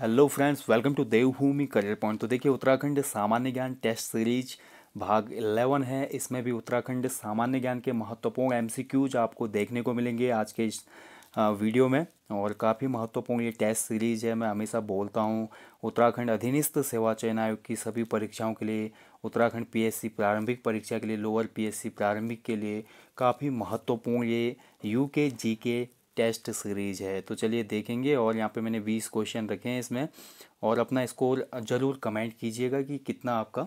hello friends welcome to Devbhoomi career point तो देखिए उत्तराखंड सामान्य ज्ञान टेस्ट सीरीज भाग 11 है इसमें भी उत्तराखंड सामान्य ज्ञान के महत्वपूर्ण एमसीक्यूज आपको देखने को मिलेंगे आज के इस वीडियो में और काफ़ी महत्वपूर्ण ये टेस्ट सीरीज है मैं हमेशा बोलता हूँ उत्तराखंड अधीनस्थ सेवा चयन आयोग की सभी परीक्षाओं के लिए उत्तराखंड पीएससी प्रारंभिक परीक्षा के लिए लोअर पीएससी प्रारंभिक के लिए काफ़ी महत्वपूर्ण ये यू के जी के टेस्ट सीरीज है तो चलिए देखेंगे और यहाँ पे मैंने बीस क्वेश्चन रखे हैं इसमें और अपना स्कोर ज़रूर कमेंट कीजिएगा कि कितना आपका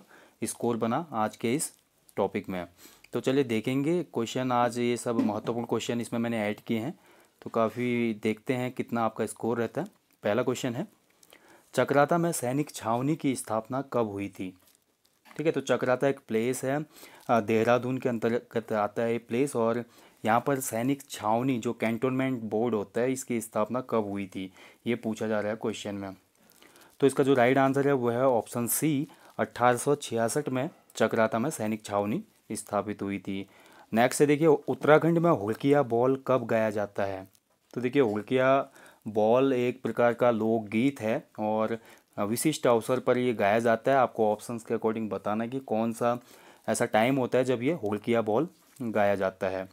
स्कोर बना आज के इस टॉपिक में तो चलिए देखेंगे क्वेश्चन आज ये सब महत्वपूर्ण क्वेश्चन इसमें मैंने ऐड किए हैं तो काफ़ी देखते हैं कितना आपका स्कोर रहता है पहला क्वेश्चन है चक्राता में सैनिक छावनी की स्थापना कब हुई थी ठीक है तो चक्राता एक प्लेस है देहरादून के अंतर्गत आता है ये प्लेस और यहाँ पर सैनिक छावनी जो कैंटोनमेंट बोर्ड होता है इसकी स्थापना कब हुई थी ये पूछा जा रहा है क्वेश्चन में तो इसका जो राइट आंसर है वह है ऑप्शन सी अट्ठारह में चक्राता में सैनिक छावनी स्थापित हुई थी नेक्स्ट है देखिए उत्तराखंड में होलकिया बॉल कब गाया जाता है तो देखिए होलकिया बॉल एक प्रकार का लोकगीत है और विशिष्ट अवसर पर ये गाया जाता है आपको ऑप्शंस के अकॉर्डिंग बताना कि कौन सा ऐसा टाइम होता है जब ये होलकिया बॉल गाया जाता है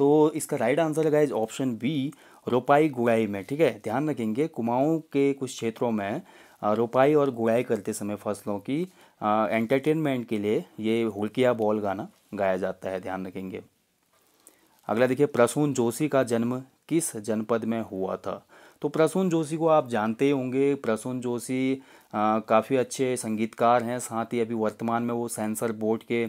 तो इसका राइट आंसर है गाइज ऑप्शन बी रोपाई गुड़ाई में ठीक है ध्यान रखेंगे कुमाऊँ के कुछ क्षेत्रों में रोपाई और गुड़ाई करते समय फसलों की एंटरटेनमेंट के लिए ये हुलकिया बॉल गाना गाया जाता है ध्यान रखेंगे अगला देखिए प्रसून जोशी का जन्म किस जनपद में हुआ था तो प्रसून जोशी को आप जानते ही होंगे प्रसून जोशी काफ़ी अच्छे संगीतकार हैं साथ ही अभी वर्तमान में वो सेंसर बोर्ड के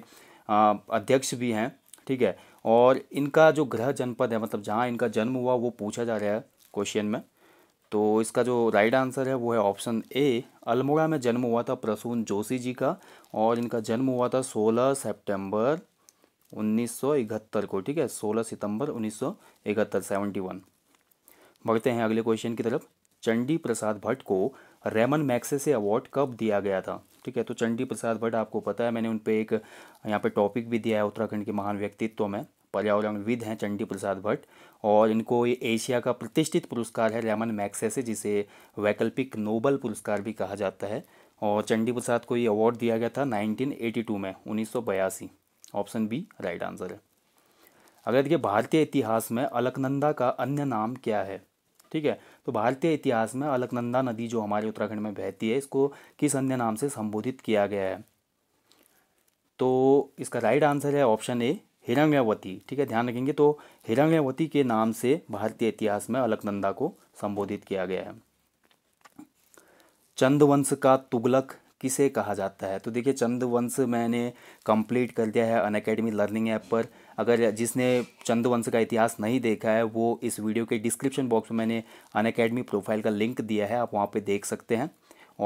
आ, अध्यक्ष भी हैं ठीक है और इनका जो गृह जनपद है मतलब जहाँ इनका जन्म हुआ वो पूछा जा रहा है क्वेश्चन में तो इसका जो राइट आंसर है वो है ऑप्शन ए अल्मोड़ा में जन्म हुआ था प्रसून जोशी जी का और इनका जन्म हुआ था 16 सितंबर 1971 को ठीक है 16 सितंबर 1971 71 बढ़ते हैं अगले क्वेश्चन की तरफ चंडी प्रसाद भट्ट को रेमन मैक्से से अवार्ड कब दिया गया था ठीक है तो चंडी प्रसाद भट्ट आपको पता है मैंने उन पर एक यहाँ पे टॉपिक भी दिया है उत्तराखंड के महान व्यक्तित्व में पर्यावरणविद हैं चंडी प्रसाद भट्ट और इनको ये एशिया का प्रतिष्ठित पुरस्कार है रेमन मैक्सेसे जिसे वैकल्पिक नोबल पुरस्कार भी कहा जाता है और चंडी प्रसाद को ये अवार्ड दिया गया था 1982 में उन्नीस ऑप्शन बी राइट आंसर है अगर देखिए भारतीय इतिहास में अलकनंदा का अन्य नाम क्या है ठीक है तो भारतीय इतिहास में अलकनंदा नदी जो हमारे उत्तराखंड में बहती है इसको किस अन्य नाम से संबोधित किया गया है तो इसका राइट आंसर है ऑप्शन ए हिरण्यवती ठीक है ध्यान रखेंगे तो हिरण्यवती के नाम से भारतीय इतिहास में अलकनंदा को संबोधित किया गया है चंदवंश का तुगलक किसे कहा जाता है तो देखिए चंद वंश मैंने कंप्लीट कर दिया है अन लर्निंग ऐप पर अगर जिसने चंदवंश का इतिहास नहीं देखा है वो इस वीडियो के डिस्क्रिप्शन बॉक्स में मैंने अन अकेडमी प्रोफाइल का लिंक दिया है आप वहाँ पर देख सकते हैं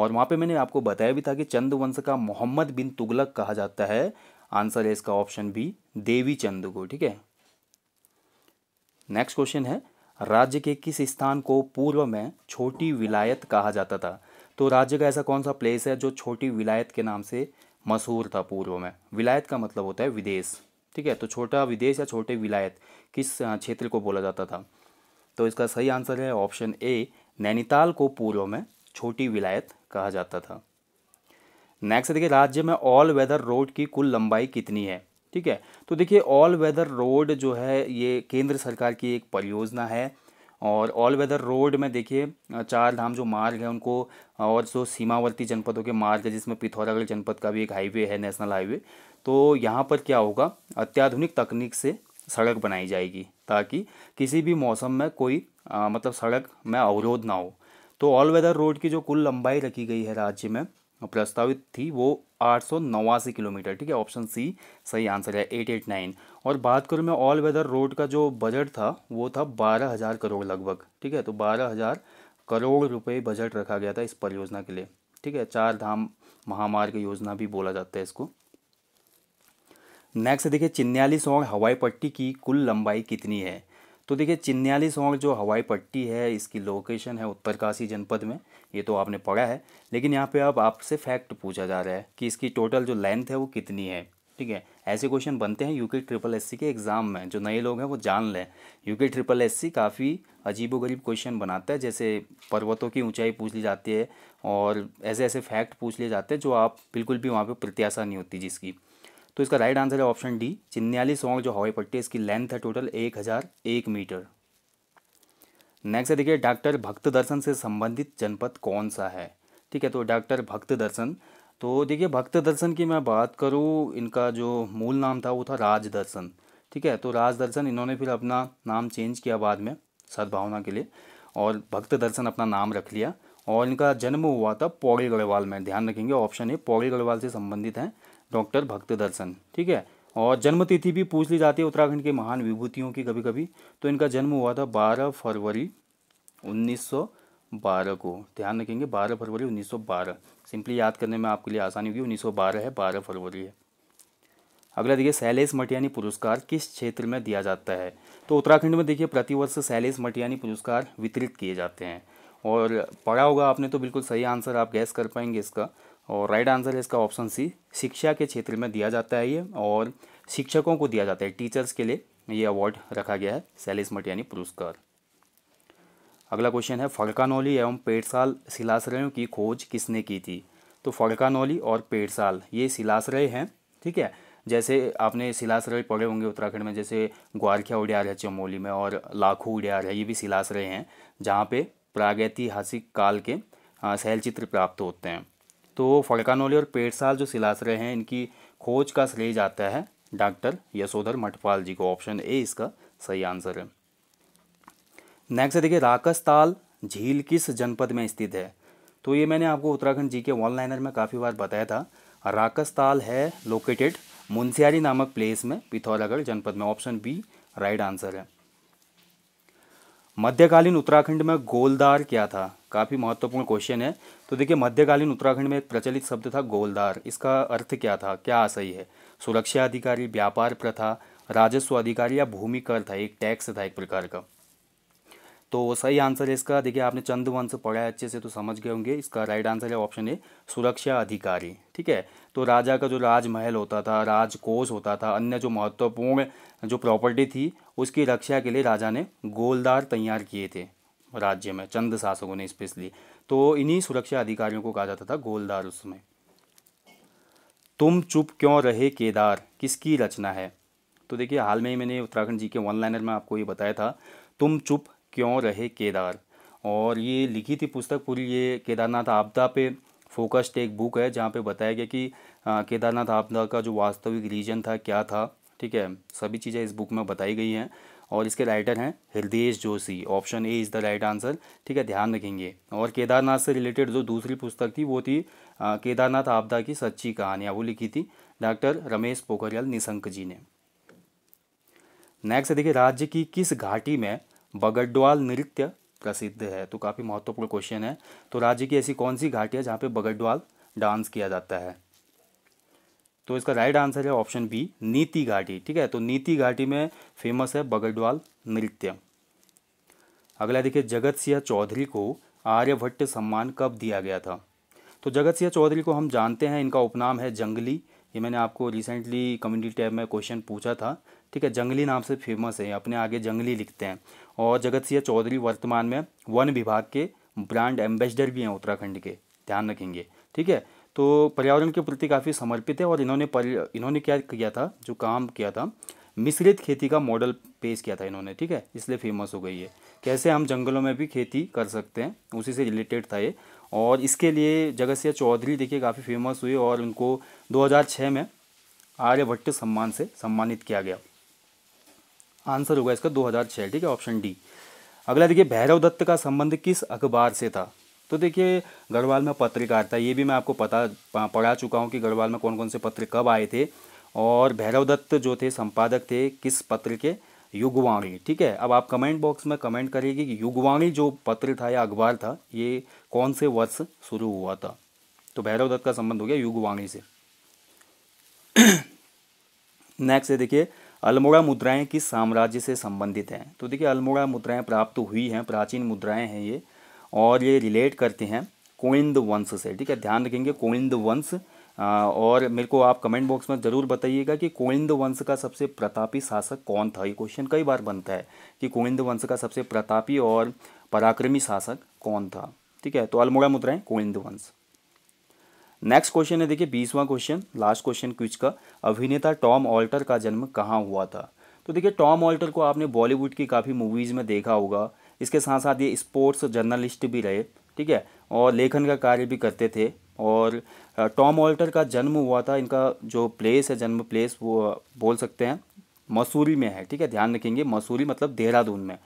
और वहाँ पे मैंने आपको बताया भी था कि वंश का मोहम्मद बिन तुगलक कहा जाता है आंसर है इसका ऑप्शन बी देवी चंद को ठीक है नेक्स्ट क्वेश्चन है राज्य के किस स्थान को पूर्व में छोटी विलायत कहा जाता था तो राज्य का ऐसा कौन सा प्लेस है जो छोटी विलायत के नाम से मशहूर था पूर्व में विलायत का मतलब होता है विदेश ठीक है तो छोटा विदेश या छोटे विलायत किस क्षेत्र को बोला जाता था तो इसका सही आंसर है ऑप्शन ए नैनीताल को पूर्व में छोटी विलायत कहा जाता था नेक्स्ट देखिए राज्य में ऑल वेदर रोड की कुल लंबाई कितनी है ठीक है तो देखिए ऑल वेदर रोड जो है ये केंद्र सरकार की एक परियोजना है और ऑल वेदर रोड में देखिए चार धाम जो मार्ग है उनको और जो सीमावर्ती जनपदों के मार्ग है जिसमें पिथौरागढ़ जनपद का भी एक हाईवे है नेशनल हाईवे तो यहाँ पर क्या होगा अत्याधुनिक तकनीक से सड़क बनाई जाएगी ताकि किसी भी मौसम में कोई आ, मतलब सड़क में अवरोध ना हो तो ऑल वेदर रोड की जो कुल लंबाई रखी गई है राज्य में प्रस्तावित थी वो आठ सौ नवासी किलोमीटर ठीक है ऑप्शन सी सही आंसर है एट एट नाइन और बात करूँ मैं ऑल वेदर रोड का जो बजट था वो था बारह हज़ार करोड़ लगभग ठीक है तो बारह हज़ार करोड़ रुपए बजट रखा गया था इस परियोजना के लिए ठीक है चार धाम महामार्ग योजना भी बोला जाता है इसको नेक्स्ट देखिए चिन्यालीस और हवाई पट्टी की कुल लंबाई कितनी है तो देखिए चिन्याली सौंग जो हवाई पट्टी है इसकी लोकेशन है उत्तरकाशी जनपद में ये तो आपने पढ़ा है लेकिन यहाँ पे अब आपसे फैक्ट पूछा जा रहा है कि इसकी टोटल जो लेंथ है वो कितनी है ठीक है ऐसे क्वेश्चन बनते हैं यूके ट्रिपल एस के एग्ज़ाम में जो नए लोग हैं वो जान लें यूके ट्रिपल एस काफ़ी अजीबोगरीब क्वेश्चन बनाता है जैसे पर्वतों की ऊंचाई पूछ ली जाती है और ऐसे ऐसे फैक्ट पूछ लिए जाते हैं जो आप बिल्कुल भी वहाँ पे प्रत्याशा नहीं होती जिसकी तो इसका राइट आंसर है ऑप्शन डी चिन्यालीसौड़ जो हवाई पट्टी है इसकी लेंथ है टोटल एक हज़ार एक मीटर नेक्स्ट है देखिए डॉक्टर भक्त दर्शन से संबंधित जनपद कौन सा है ठीक है तो डॉक्टर भक्त दर्शन तो देखिए भक्त दर्शन की मैं बात करूँ इनका जो मूल नाम था वो था राज दर्शन ठीक है तो राज दर्शन इन्होंने फिर अपना नाम चेंज किया बाद में सद्भावना के लिए और भक्त दर्शन अपना नाम रख लिया और इनका जन्म हुआ था पौड़ी गढ़वाल में ध्यान रखेंगे ऑप्शन ए पौड़ी गढ़वाल से संबंधित हैं डॉक्टर भक्त दर्शन ठीक है और जन्म तिथि भी पूछ ली जाती है उत्तराखंड के महान विभूतियों की कभी कभी तो इनका जन्म हुआ था 12 फरवरी 1912 को ध्यान रखेंगे 12 फरवरी 1912 सिंपली याद करने में आपके लिए आसानी होगी 1912 है 12 फरवरी है अगला देखिए शैलेश मटियानी पुरस्कार किस क्षेत्र में दिया जाता है तो उत्तराखंड में देखिए प्रतिवर्ष शैलेश मटियानी पुरस्कार वितरित किए जाते हैं और पढ़ा होगा आपने तो बिल्कुल सही आंसर आप गैस कर पाएंगे इसका और राइट आंसर है इसका ऑप्शन सी शिक्षा के क्षेत्र में दिया जाता है ये और शिक्षकों को दिया जाता है टीचर्स के लिए ये अवार्ड रखा गया है सैलिस मटियानी पुरस्कार अगला क्वेश्चन है फलकानौली एवं पेड़साल शिलाश्रयों की खोज किसने की थी तो फड़कानौली और पेड़साल ये शिलाश्रय हैं ठीक है जैसे आपने शिलाश्रय पढ़े होंगे उत्तराखंड में जैसे ग्वारखिया उड़ियार है चमोली में और लाखू उड़ियार है ये भी शिलाश्रय हैं जहाँ पे प्रागैतिहासिक काल के शैलचित्र प्राप्त होते हैं तो फड़कानोली और साल जो सिलासरे हैं इनकी खोज का श्रेय जाता है डॉक्टर यशोधर मठपाल जी को ऑप्शन ए इसका सही आंसर है नेक्स्ट देखिए राकस ताल झील किस जनपद में स्थित है तो ये मैंने आपको उत्तराखंड जी के ऑनलाइनर लाइनर में काफ़ी बार बताया था राकस ताल है लोकेटेड मुंसियारी नामक प्लेस में पिथौरागढ़ जनपद में ऑप्शन बी राइट आंसर है मध्यकालीन उत्तराखंड में गोलदार क्या था काफ़ी महत्वपूर्ण क्वेश्चन है तो देखिए मध्यकालीन उत्तराखंड में एक प्रचलित शब्द था गोलदार इसका अर्थ क्या था क्या आशय है सुरक्षा अधिकारी व्यापार प्रथा राजस्व अधिकारी या भूमि कर था एक टैक्स था एक प्रकार का तो सही आंसर है इसका देखिए आपने वंश पढ़ा है अच्छे से तो समझ गए होंगे इसका राइट आंसर है ऑप्शन ए सुरक्षा अधिकारी ठीक है तो राजा का जो राजमहल होता था राजकोष होता था अन्य जो महत्वपूर्ण जो प्रॉपर्टी थी उसकी रक्षा के लिए राजा ने गोलदार तैयार किए थे राज्य में चंद शासकों ने स्पेशली तो इन्हीं सुरक्षा अधिकारियों को कहा जाता था गोलदार उसमें तुम चुप क्यों रहे केदार किसकी रचना है तो देखिए हाल में ही मैंने उत्तराखंड जी के वन लाइनर में आपको ये बताया था तुम चुप क्यों रहे केदार और ये लिखी थी पुस्तक पूरी ये केदारनाथ आपदा पे फोकस्ड एक बुक है जहाँ पे बताया गया कि केदारनाथ आपदा का जो वास्तविक रीजन था क्या था ठीक है सभी चीज़ें इस बुक में बताई गई हैं और इसके राइटर हैं Hridayesh Joshi option A is the right answer ठीक है ध्यान रखेंगे और केदारनाथ से रिलेटेड जो दूसरी पुस्तक थी वो थी केदारनाथ आपदा की सच्ची कहानियाँ वो लिखी थी डॉक्टर रमेश पोखरियाल निशंक जी ने नेक्स्ट देखिए राज्य की किस घाटी में बगडवाल नृत्य प्रसिद्ध है तो काफ़ी महत्वपूर्ण क्वेश्चन है तो राज्य की ऐसी कौन सी घाटी है जहाँ पे बगडवाल डांस किया जाता है तो इसका राइट आंसर है ऑप्शन बी नीति घाटी ठीक है तो नीति घाटी में फेमस है बगडवाल नृत्य अगला देखिए जगत सिंह चौधरी को आर्यभट्ट सम्मान कब दिया गया था तो जगत सिंह चौधरी को हम जानते हैं इनका उपनाम है जंगली ये मैंने आपको रिसेंटली कम्युनिटी टैब में क्वेश्चन पूछा था ठीक है जंगली नाम से फेमस है अपने आगे जंगली लिखते हैं और जगत सिंह चौधरी वर्तमान में वन विभाग के ब्रांड एम्बेसडर भी हैं उत्तराखंड के ध्यान रखेंगे ठीक है तो पर्यावरण के प्रति काफ़ी समर्पित है और इन्होंने पर इन्होंने क्या किया था जो काम किया था मिश्रित खेती का मॉडल पेश किया था इन्होंने ठीक है इसलिए फेमस हो गई है कैसे हम जंगलों में भी खेती कर सकते हैं उसी से रिलेटेड था ये और इसके लिए जगत सिंह चौधरी देखिए काफ़ी फेमस हुई और उनको 2006 में आर्यभट्ट सम्मान से सम्मानित किया गया आंसर होगा इसका 2006 ठीक है ऑप्शन डी अगला देखिए भैरव दत्त का संबंध किस अखबार से था तो देखिए गढ़वाल में पत्रकार था ये भी मैं आपको पता पढ़ा चुका हूँ कि गढ़वाल में कौन कौन से पत्र कब आए थे और भैरव दत्त जो थे संपादक थे किस पत्र के युगवाणी ठीक है अब आप कमेंट बॉक्स में कमेंट करिए कि युगवाणी जो पत्र था या अखबार था ये कौन से वर्ष शुरू हुआ था तो भैरव दत्त का संबंध हो गया युगवाणी से नेक्स्ट है देखिए अल्मोड़ा मुद्राएं किस साम्राज्य से संबंधित हैं तो देखिए अल्मोड़ा मुद्राएं प्राप्त हुई हैं प्राचीन मुद्राएं हैं ये और ये रिलेट करते हैं कोइंद वंश से ठीक है ध्यान रखेंगे कोइंद वंश और मेरे को आप कमेंट बॉक्स में ज़रूर बताइएगा कि कोइंद वंश का सबसे प्रतापी शासक कौन था ये क्वेश्चन कई बार बनता है कि कोइंद वंश का सबसे प्रतापी और पराक्रमी शासक कौन था ठीक है तो अल्मोड़ा मुद्राएँ कोइंद वंश नेक्स्ट क्वेश्चन है देखिए बीसवां क्वेश्चन लास्ट क्वेश्चन क्विज का अभिनेता टॉम ऑल्टर का जन्म कहाँ हुआ था तो देखिए टॉम ऑल्टर को आपने बॉलीवुड की काफ़ी मूवीज़ में देखा होगा इसके साथ साथ ये स्पोर्ट्स जर्नलिस्ट भी रहे ठीक है और लेखन का कार्य भी करते थे और टॉम ऑल्टर का जन्म हुआ था इनका जो प्लेस है जन्म प्लेस वो बोल सकते हैं मसूरी में है ठीक है ध्यान रखेंगे मसूरी मतलब देहरादून में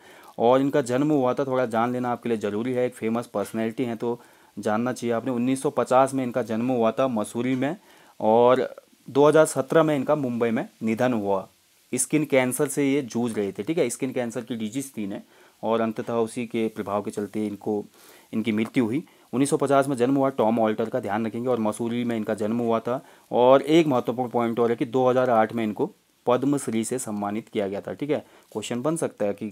और इनका जन्म हुआ था थोड़ा जान लेना आपके लिए ज़रूरी है एक फेमस पर्सनैलिटी हैं तो जानना चाहिए आपने 1950 में इनका जन्म हुआ था मसूरी में और 2017 में इनका मुंबई में निधन हुआ स्किन कैंसर से ये जूझ रहे थे ठीक है स्किन कैंसर की डिजीज थी इन्हें और अंततः उसी के प्रभाव के चलते इनको इनकी मृत्यु हुई 1950 में जन्म हुआ टॉम ऑल्टर का ध्यान रखेंगे और मसूरी में इनका जन्म हुआ था और एक महत्वपूर्ण पॉइंट और है कि 2008 में इनको पद्मश्री से सम्मानित किया गया था ठीक है क्वेश्चन बन सकता है कि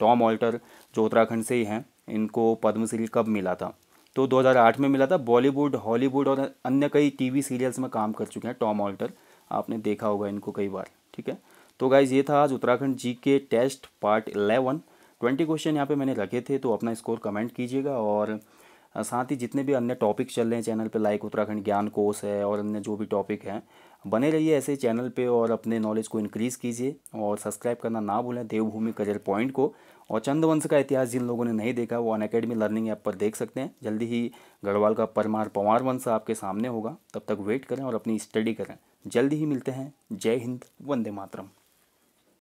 टॉम ऑल्टर जो उत्तराखंड से ही हैं इनको पद्मश्री कब मिला था तो 2008 में मिला था बॉलीवुड हॉलीवुड और अन्य कई टीवी सीरियल्स में काम कर चुके हैं टॉम ऑल्टर आपने देखा होगा इनको कई बार ठीक है तो गाइज ये था आज Uttarakhand G K test part eleven twenty question यहाँ पे मैंने रखे थे तो अपना स्कोर कमेंट कीजिएगा और साथ ही जितने भी अन्य टॉपिक चल रहे हैं चैनल पे लाइक उत्तराखंड ज्ञान कोर्स है और अन्य जो भी टॉपिक हैं बने रहिए ऐसे चैनल पे और अपने नॉलेज को इनक्रीज़ कीजिए और सब्सक्राइब करना ना भूलें देवभूमि करियर पॉइंट को और वंश का इतिहास जिन लोगों ने नहीं देखा वो अन अकेडमी लर्निंग ऐप पर देख सकते हैं जल्दी ही गढ़वाल का परमार पवार वंश आपके सामने होगा तब तक वेट करें और अपनी स्टडी करें जल्दी ही मिलते हैं जय हिंद वंदे मातरम